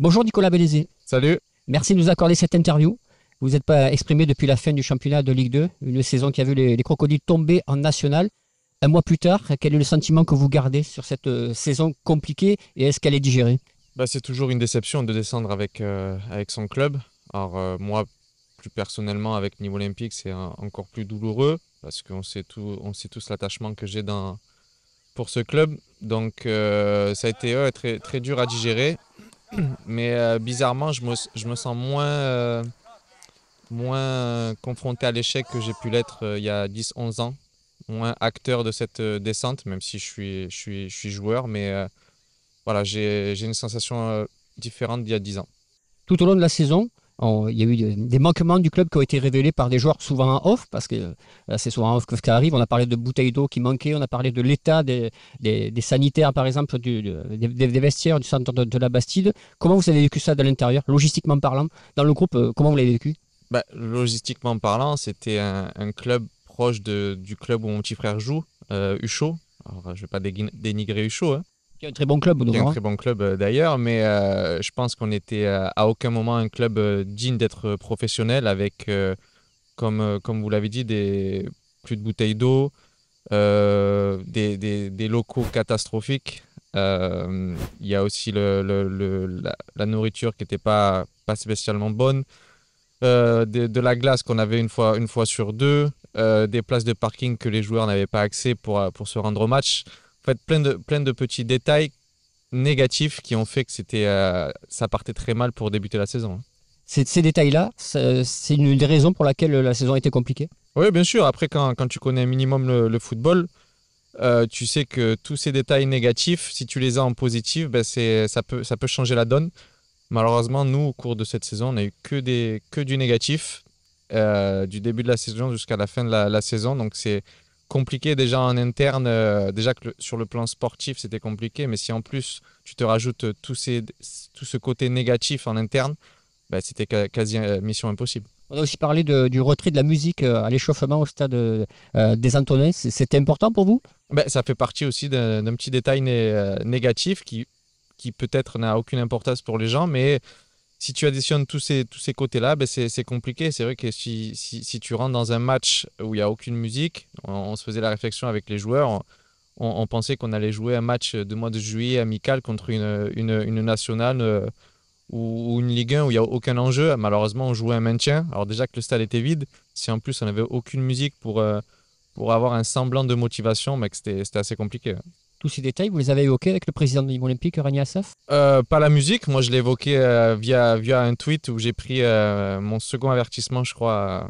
Bonjour Nicolas Bélézé. Salut. Merci de nous accorder cette interview. Vous n'êtes pas exprimé depuis la fin du championnat de Ligue 2, une saison qui a vu les, crocodiles tomber en national. Un mois plus tard, quel est le sentiment que vous gardez sur cette euh, saison compliquée et est-ce qu'elle est digérée bah, C'est toujours une déception de descendre avec, euh, avec son club. Alors euh, moi, plus personnellement, avec Niveau Olympique, c'est encore plus douloureux parce qu'on sait, tout, on sait tous l'attachement que j'ai dans, pour ce club. Donc ça a été très, très dur à digérer mais euh, bizarrement, je me, sens moins, euh, moins euh, confronté à l'échec que j'ai pu l'être il y a 10-11 ans, moins acteur de cette descente, même si je suis, je suis joueur, mais voilà, j'ai une sensation différente d'il y a 10 ans. Tout au long de la saison, il y a eu des, manquements du club qui ont été révélés par des joueurs souvent en off, parce que c'est souvent en off que ça arrive. On a parlé de bouteilles d'eau qui manquaient, on a parlé de l'état des, sanitaires, par exemple, des, vestiaires du centre de, la Bastide. Comment vous avez vécu ça de l'intérieur, logistiquement parlant Dans le groupe, euh, comment vous l'avez vécu bah, Logistiquement parlant, c'était un, club proche du club où mon petit frère joue, euh, Ucho. je ne vais pas dénigrer Ucho, hein un très bon club, un très bon club euh, d'ailleurs, mais euh, je pense qu'on n'était euh, à aucun moment un club digne d'être professionnel avec, comme, comme vous l'avez dit, des, plus de bouteilles d'eau, des, locaux catastrophiques. Il y a aussi le, la, nourriture qui n'était pas, pas spécialement bonne. De, de, la glace qu'on avait une fois, une fois sur deux, des places de parking que les joueurs n'avaient pas accès pour, pour se rendre au match fait, plein de, plein de petits détails négatifs qui ont fait que c'était, euh, ça partait très mal pour débuter la saison. Hein. Ces, ces détails-là, c'est une des raisons pour laquelle euh, la saison a été compliquée Oui, bien sûr. Après, quand, quand tu connais un minimum le, football, euh, tu sais que tous ces détails négatifs, si tu les as en positif, ben, ça, peut, ça peut changer la donne. Malheureusement, nous, au cours de cette saison, on n'a eu que, des, que du négatif, du début de la saison jusqu'à la fin de la, la saison. Donc, c'est compliqué déjà en interne, euh, déjà que sur le plan sportif c'était compliqué, mais si en plus tu te rajoutes euh, tout, ces, tout ce côté négatif en interne, bah, c'était quasi euh, mission impossible. On a aussi parlé du retrait de la musique à l'échauffement au stade des Antonins. C'était important pour vous bah, Ça fait partie aussi d'un petit détail négatif qui, qui peut-être n'a aucune importance pour les gens, mais si tu additionnes tous ces, tous ces côtés-là, ben, c'est compliqué. C'est vrai que si, tu rentres dans un match où il n'y a aucune musique, on, se faisait la réflexion avec les joueurs, on, pensait qu'on allait jouer un match de mois de juillet amical contre une, une, nationale euh, ou, une Ligue 1 où il n'y a aucun enjeu. Malheureusement, on jouait un maintien. Alors déjà que le stade était vide, si en plus on n'avait aucune musique pour, euh, pour avoir un semblant de motivation, ben c'était assez compliqué tous ces détails, vous les avez évoqués avec le président de l'Union olympique, Rani Assaf euh, Pas la musique, moi je l'ai évoqué euh, via, via un tweet où j'ai pris euh, mon second avertissement, je crois,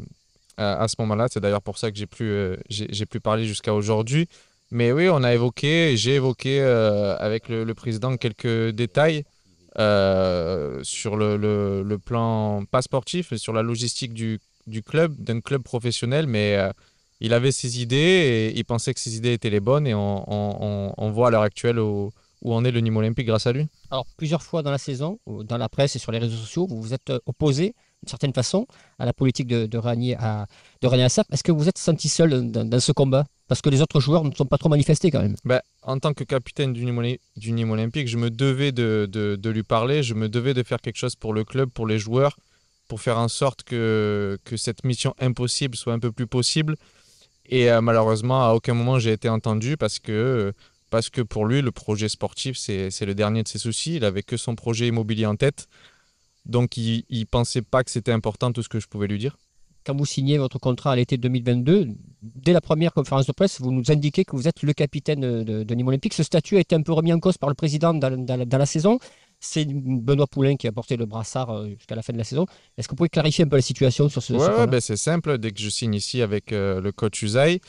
à ce moment-là. C'est d'ailleurs pour ça que j'ai plus, j'ai plus parlé jusqu'à aujourd'hui. Mais oui, on a évoqué, j'ai évoqué avec le, président quelques détails sur le, le, plan pas sportif, sur la logistique du, du club, d'un club professionnel, mais il avait ses idées et il pensait que ses idées étaient les bonnes et on, voit à l'heure actuelle où, en est le Nîmes Olympique grâce à lui. Alors plusieurs fois dans la saison, dans la presse et sur les réseaux sociaux, vous vous êtes euh, opposé d'une certaine façon à la politique de, de à de Assaf. Est-ce que vous êtes senti seul dans, ce combat Parce que les autres joueurs ne sont pas trop manifestés quand même. Ben, en tant que capitaine du Nîmes, Olympique, je me devais de, lui parler, je me devais de faire quelque chose pour le club, pour les joueurs, pour faire en sorte que cette mission impossible soit un peu plus possible. Et euh, malheureusement, à aucun moment j'ai été entendu parce que, parce que pour lui, le projet sportif, c'est le dernier de ses soucis. Il avait que son projet immobilier en tête. Donc, il ne pensait pas que c'était important tout ce que je pouvais lui dire. Quand vous signez votre contrat à l'été 2022, dès la première conférence de presse, vous nous indiquez que vous êtes le capitaine de, Nîmes Olympique. Ce statut a été un peu remis en cause par le président dans la saison. C'est Benoît Poulain qui a porté le brassard euh, jusqu'à la fin de la saison. Est-ce que vous pouvez clarifier un peu la situation sur ce, ouais, ben C'est simple. Dès que je signe ici avec euh, le coach Usai,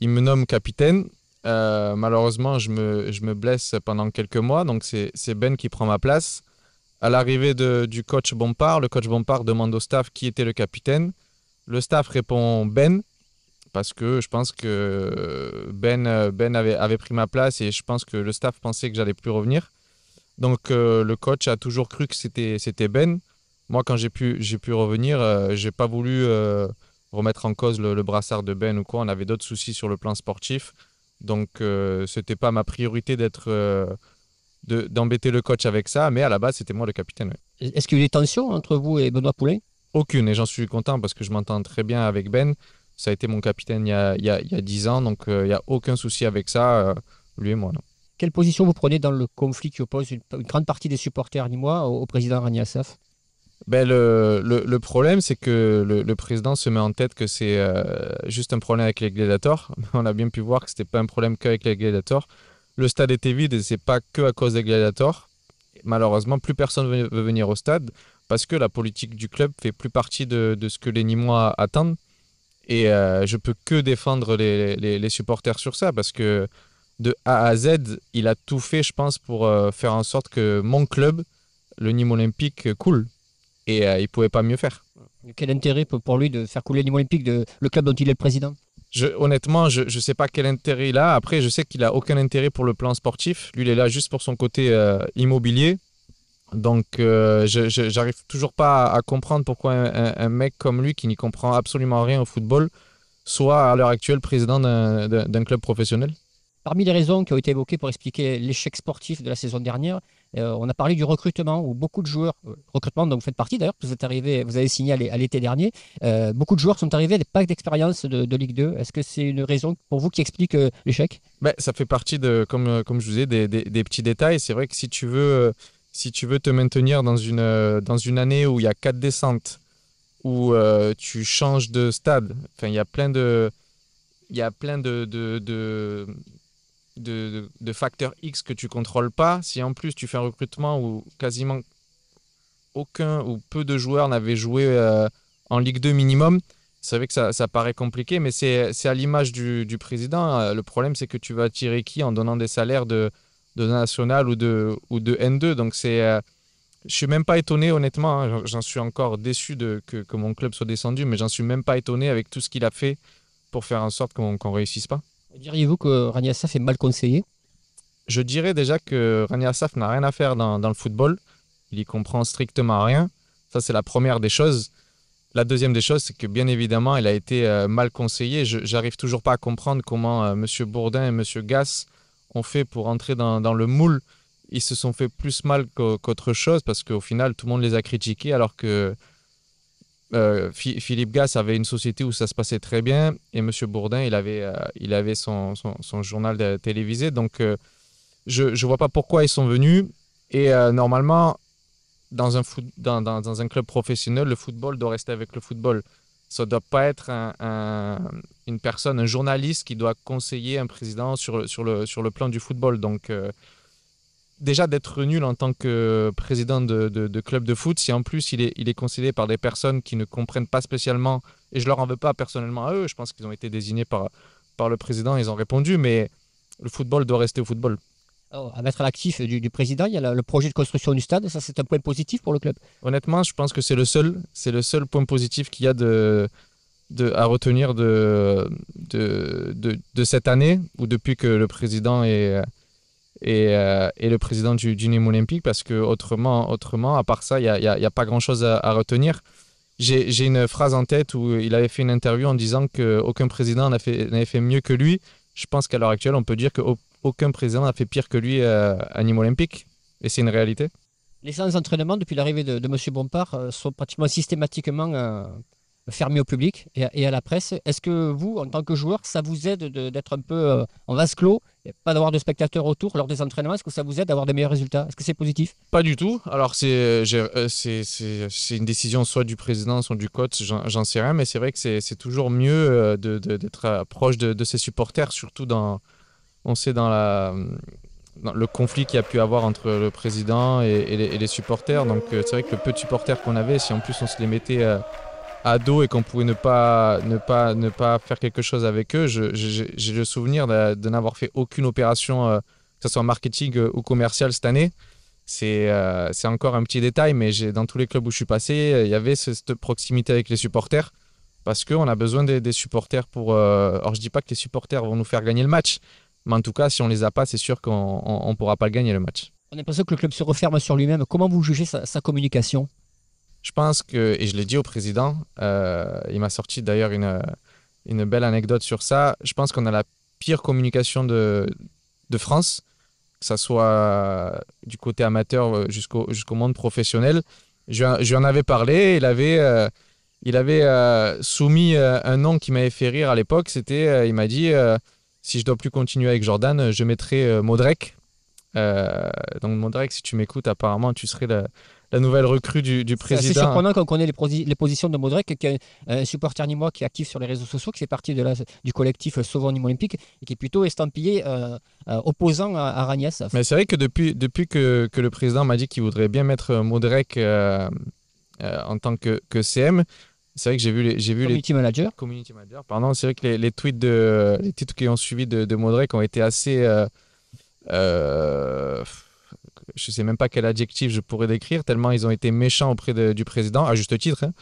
il me nomme capitaine. Euh, malheureusement, je me, je me, blesse pendant quelques mois, donc c'est Ben qui prend ma place. À l'arrivée du coach Bompard, le coach Bompard demande au staff qui était le capitaine. Le staff répond Ben, parce que je pense que Ben, ben avait, avait pris ma place et je pense que le staff pensait que j'allais plus revenir. Donc euh, le coach a toujours cru que c'était c'était Ben. Moi, quand j'ai pu j'ai pu revenir, euh, j'ai pas voulu euh, remettre en cause le, brassard de Ben ou quoi. On avait d'autres soucis sur le plan sportif, donc c'était pas ma priorité d'être d'embêter le coach avec ça. Mais à la base, c'était moi le capitaine. Est-ce qu'il y a eu des tensions entre vous et Benoît Poulet Aucune, et j'en suis content parce que je m'entends très bien avec Ben. Ça a été mon capitaine il y a, il y a, il 10 ans, donc il n'y a aucun souci avec ça, lui et moi. Non. Quelle position vous prenez dans le conflit qui oppose une, grande partie des supporters nimois au, président Rani Assaf ben le, le, problème, c'est que le, président se met en tête que c'est euh, juste un problème avec les gladiators. On a bien pu voir que ce n'était pas un problème qu'avec les gladiators. Le stade était vide et ce n'est pas que à cause des gladiators. Malheureusement, plus personne ne veut venir au stade parce que la politique du club fait plus partie de, de ce que les nimois attendent. Et je euh, je peux que défendre les, les, les, supporters sur ça parce que de A à Z, il a tout fait, je pense, pour euh, faire en sorte que mon club, le Nîmes Olympique, euh, coule. Et euh, il pouvait pas mieux faire. Quel intérêt pour lui de faire couler le Nîmes Olympique, de, le club dont il est le président je, Honnêtement, je ne sais pas quel intérêt il a. Après, je sais qu'il n'a aucun intérêt pour le plan sportif. Lui, il est là juste pour son côté immobilier. Donc, je n'arrive toujours pas à, comprendre pourquoi un, mec comme lui, qui n'y comprend absolument rien au football, soit à l'heure actuelle président d'un club professionnel. Parmi les raisons qui ont été évoquées pour expliquer l'échec sportif de la saison dernière, euh, on a parlé du recrutement où beaucoup de joueurs, euh, recrutement dont vous faites partie d'ailleurs, vous êtes arrivé, vous avez signé à l'été dernier, euh, beaucoup de joueurs sont arrivés à des packs d'expérience de, Ligue 2. Est-ce que c'est une raison pour vous qui explique l'échec ben, Ça fait partie de, comme, comme je vous ai des, des, petits détails. C'est vrai que si tu veux, si tu veux te maintenir dans une, dans une année où il y a quatre descentes, où tu changes de stade, il y a plein de, il y a plein de de, facteurs X que tu contrôles pas, si en plus tu fais un recrutement où quasiment aucun ou peu de joueurs n'avaient joué euh, en Ligue 2 minimum, c'est vrai que ça, ça, paraît compliqué, mais c'est à l'image du, président. Euh, le problème, c'est que tu vas attirer qui en donnant des salaires de, national ou de, ou de N2. Donc, c'est, euh, je suis même pas étonné, honnêtement. Hein, j'en suis encore déçu de, que, mon club soit descendu, mais j'en suis même pas étonné avec tout ce qu'il a fait pour faire en sorte qu'on réussisse pas. Diriez-vous que Rania Assaf est mal conseillé Je dirais déjà que Rania Assaf n'a rien à faire dans, le football. Il y comprend strictement rien. Ça, c'est la première des choses. La deuxième des choses, c'est que bien évidemment, il a été euh, mal conseillé. J'arrive toujours pas à comprendre comment euh, M. Bourdin et M. Gass ont fait pour entrer dans, le moule. Ils se sont fait plus mal qu'autre chose parce qu'au final, tout le monde les a critiqués alors que euh, Philippe Gass avait une société où ça se passait très bien et Monsieur Bourdin, il avait, euh, il avait son, journal télévisé. Donc, euh, je ne vois pas pourquoi ils sont venus. Et normalement, dans un, dans, un club professionnel, le football doit rester avec le football. Ça ne doit pas être une personne, un journaliste qui doit conseiller un président sur, sur, le, sur le plan du football. Donc, déjà d'être nul en tant que président de, club de foot, si en plus il est, il par des personnes qui ne comprennent pas spécialement, et je ne leur en veux pas personnellement à eux, je pense qu'ils ont été désignés par, par le président, ils ont répondu, mais le football doit rester au football. à mettre à l'actif du, président, il y a le projet de construction du stade, ça c'est un point positif pour le club. Honnêtement, je pense que c'est le seul, le seul point positif qu'il y a de, à retenir de, de cette année, ou depuis que le président est euh, et, le président du, Nîmes Olympique parce que autrement, autrement à part ça, il n'y a, pas grand-chose à, retenir. J'ai une phrase en tête où il avait fait une interview en disant qu'aucun président n'avait fait mieux que lui. Je pense qu'à l'heure actuelle, on peut dire qu'aucun président n'a fait pire que lui euh, à Nîmes Olympique. Et c'est une réalité. Les séances d'entraînement depuis l'arrivée de, de M. Bompard euh, sont pratiquement systématiquement fermé au public et à, la presse. Est-ce que vous, en tant que joueur, ça vous aide d'être un peu euh, en vase clos, et pas d'avoir de spectateurs autour lors des entraînements Est-ce que ça vous aide d'avoir des meilleurs résultats Est-ce que c'est positif Pas du tout. Alors, c'est euh, euh, une décision soit du président, soit du coach, j'en sais rien, mais c'est vrai que c'est toujours mieux d'être proche de, ses supporters, surtout dans, on sait, dans la le conflit qu'il y a pu avoir entre le président et, et les, supporters. Donc, c'est vrai que le peu de supporters qu'on avait, si en plus on se les mettait dos et qu'on pouvait ne pas, ne, pas, ne pas faire quelque chose avec eux, j'ai le souvenir de, n'avoir fait aucune opération, euh, que ce soit marketing euh, ou commercial cette année. C'est euh, c'est encore un petit détail, mais dans tous les clubs où je suis passé, il y avait cette proximité avec les supporters parce qu'on a besoin des, supporters pour... Euh... Alors je dis pas que les supporters vont nous faire gagner le match, mais en tout cas, si on les a pas, c'est sûr qu'on ne pourra pas gagner le match. On a l'impression que le club se referme sur lui-même. Comment vous jugez sa, sa communication je pense que, et je l'ai dit au président, euh, il m'a sorti d'ailleurs une, une, belle anecdote sur ça. Je pense qu'on a la pire communication de, de France, que ce soit du côté amateur euh, jusqu'au jusqu'au monde professionnel. Je, lui en avais parlé, il avait, euh, il avait soumis un nom qui m'avait fait rire à l'époque. C'était, il m'a dit, si je dois plus continuer avec Jordan, je mettrai Modrek. donc Modrek, si tu m'écoutes, apparemment, tu serais le la nouvelle recrue du, président. C'est surprenant quand on connaît les, les positions de Modric, qui est un supporter nîmois qui est actif sur les réseaux sociaux, qui fait partie de la, du collectif Sauvons Nîmes Olympique et qui est plutôt estampillé euh, euh, opposant à, Ragnès. Mais c'est vrai que depuis, depuis que, le président m'a dit qu'il voudrait bien mettre euh, Modrek en tant que, CM, c'est vrai que j'ai vu les vu community les, manager community manager pardon c'est vrai que les, tweets de qui ont suivi de, de ont été assez je ne sais même pas quel adjectif je pourrais décrire, tellement ils ont été méchants auprès du président, à juste titre, hein.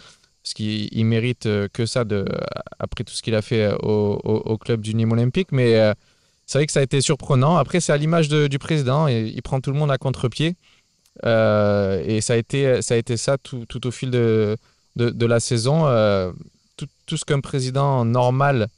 parce qu'il mérite euh, que ça de, euh, après tout ce qu'il a fait euh, au, club du Nîmes Olympique. Mais c'est vrai que ça a été surprenant. Après, c'est à l'image du président, et il prend tout le monde à contre-pied. et ça a été ça, a été ça tout, au fil de, de, la saison. tout, tout, ce qu'un président normal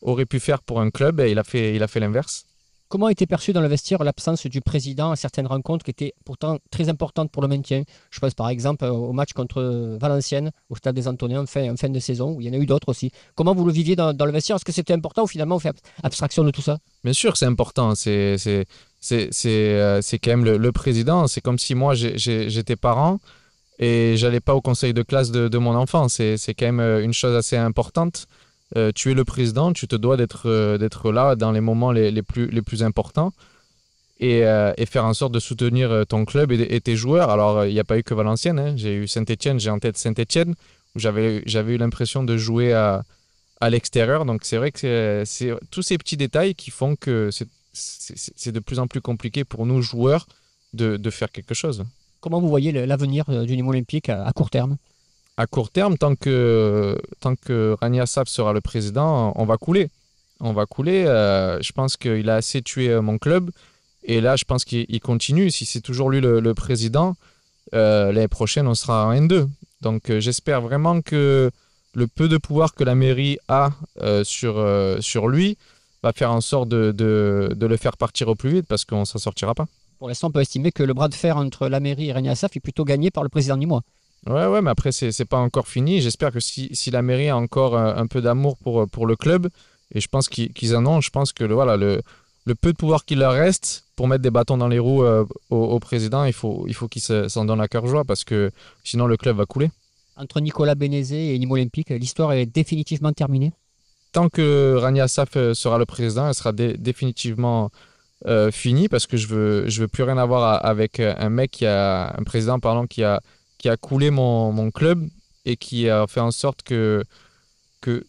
aurait pu faire pour un club, eh, il a fait l'inverse. Comment était perçue dans le vestiaire l'absence du président à certaines rencontres qui étaient pourtant très importantes pour le maintien Je pense par exemple au match contre Valenciennes au Stade des Antonins en fin, de saison, où il y en a eu d'autres aussi. Comment vous le viviez dans, dans le vestiaire Est-ce que c'était important ou finalement on fait abstraction de tout ça Bien sûr que c'est important. C'est, c'est, c'est, c'est, euh, c'est quand même le, président. C'est comme si moi j'étais parent et j'allais pas au conseil de classe de, mon enfant. C'est, c'est quand même euh, une chose assez importante. Euh, tu es le président, tu te dois d'être, euh, d'être là dans les moments les, plus, les plus importants euh, et, faire en sorte de soutenir ton club et, tes joueurs. Alors, il n'y a pas eu que Valenciennes, hein. j'ai eu Saint-Etienne, j'ai en tête Saint-Etienne, où j'avais, eu l'impression de jouer à, à l'extérieur. Donc, c'est vrai que c'est, tous ces petits détails qui font que c'est, de plus en plus compliqué pour nous, joueurs, de, faire quelque chose. Comment vous voyez l'avenir du niveau olympique à court terme à court terme, tant que, tant que Rania Saf sera le président, on va couler. On va couler. Euh, je pense qu'il a assez tué euh, mon club. Et là, je pense qu'il continue. Si c'est toujours lui le, président, euh, l'année prochaine, on sera en N2. Donc j'espère vraiment que le peu de pouvoir que la mairie a sur, lui va faire en sorte de, le faire partir au plus vite parce qu'on ne s'en sortira pas. Pour l'instant, on peut estimer que le bras de fer entre la mairie et Rania Saf est plutôt gagné par le président Nimo. Ouais, ouais, mais après, c'est pas encore fini. J'espère que si, si, la mairie a encore euh, un, peu d'amour pour, euh, pour le club, et je pense qu'ils en ont, je pense que le, voilà, le, le peu de pouvoir qu'il leur reste pour mettre des bâtons dans les roues euh, au, président, il faut, il faut qu'il s'en donne à cœur joie parce que sinon le club va couler. Entre Nicolas Bénézé et Nîmes Olympique, l'histoire est définitivement terminée Tant que Rania Saf sera le président, elle sera définitivement finie parce que je veux, je veux plus rien avoir avec un mec qui a, un président pardon, qui a qui a coulé mon, club et qui a fait en sorte que, que,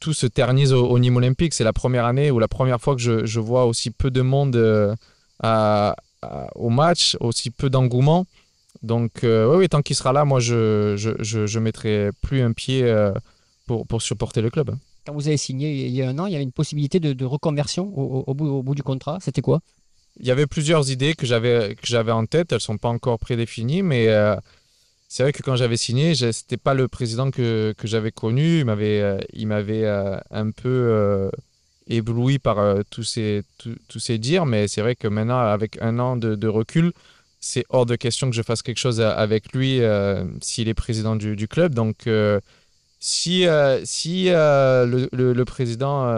tout se ternise au, Nîmes Olympique. C'est la première année ou la première fois que je, je vois aussi peu de monde euh, à, au match, aussi peu d'engouement. Donc, euh, oui, tant qu'il sera là, moi, je je, je, mettrai plus un pied euh, pour, pour supporter le club. Quand vous avez signé il y a un an, il y avait une possibilité de, reconversion au, bout, au bout du contrat. C'était quoi Il y avait plusieurs idées que j'avais en tête. Elles ne sont pas encore prédéfinies, mais c'est vrai que quand j'avais signé, n'était pas le président que, que j'avais connu. Il m'avait, euh, il m'avait euh, un peu euh, ébloui par tous ces tous ces dires, mais c'est vrai que maintenant, avec un an de, recul, c'est hors de question que je fasse quelque chose avec lui s'il est président du, club. Donc si, si le, le, président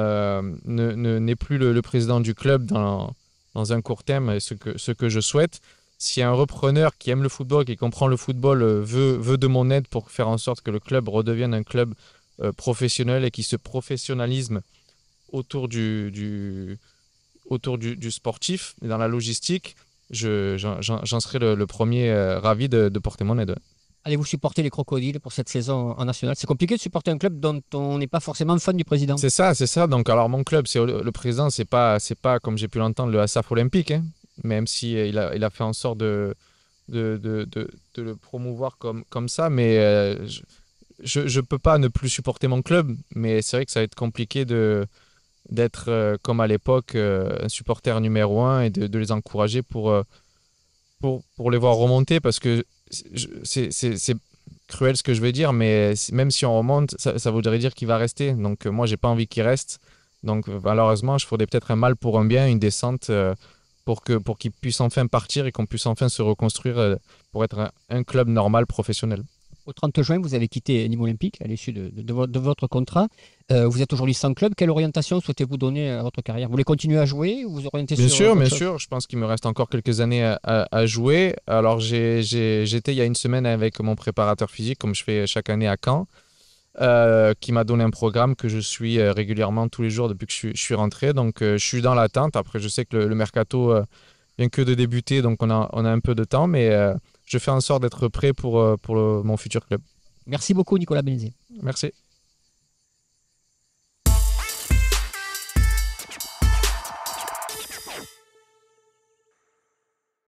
ne, n'est plus le, président du club dans, dans un court terme, ce que, ce que je souhaite, si un repreneur qui aime le football, qui comprend le football, euh, veut, veut de mon aide pour faire en sorte que le club redevienne un club euh, professionnel et qui se professionnalise autour du, autour du, sportif et dans la logistique, j'en serai le, premier euh, ravi de, porter mon aide. Allez-vous supporter les crocodiles pour cette saison en national C'est compliqué de supporter un club dont on n'est pas forcément fan du président. C'est ça, c'est ça. Donc alors mon club, c'est le président, c'est pas pas comme j'ai pu l'entendre le Asaf Olympique. Hein même si euh, il, a, fait en sorte de, de, le promouvoir comme, comme ça. Mais euh, je ne peux pas ne plus supporter mon club, mais c'est vrai que ça va être compliqué de d'être euh, comme à l'époque un supporter numéro un et de, les encourager pour, pour, les voir remonter parce que c'est cruel ce que je veux dire, mais même si on remonte, ça, voudrait dire qu'il va rester. Donc moi, j'ai pas envie qu'il reste. Donc malheureusement, je ferais peut-être un mal pour un bien, une descente pour que pour qu'ils puissent enfin partir et qu'on puisse enfin se reconstruire euh, pour être un, club normal professionnel. Au 30 juin, vous avez quitté Nîmes Olympique à l'issue de, votre contrat. Euh, vous êtes aujourd'hui sans club. Quelle orientation souhaitez-vous donner à votre carrière Vous voulez continuer à jouer vous orientez Bien sûr, bien sûr. Je pense qu'il me reste encore quelques années à, jouer. Alors, j'étais il y a une semaine avec mon préparateur physique, comme je fais chaque année à Caen. Euh, qui m'a donné un programme que je suis euh, régulièrement tous les jours depuis que je, suis rentré. Donc, euh, je suis dans l'attente. Après, je sais que le, mercato vient que de débuter, donc on a, un peu de temps, mais je fais en sorte d'être prêt pour, pour mon futur club. Merci beaucoup, Nicolas Benizé. Merci.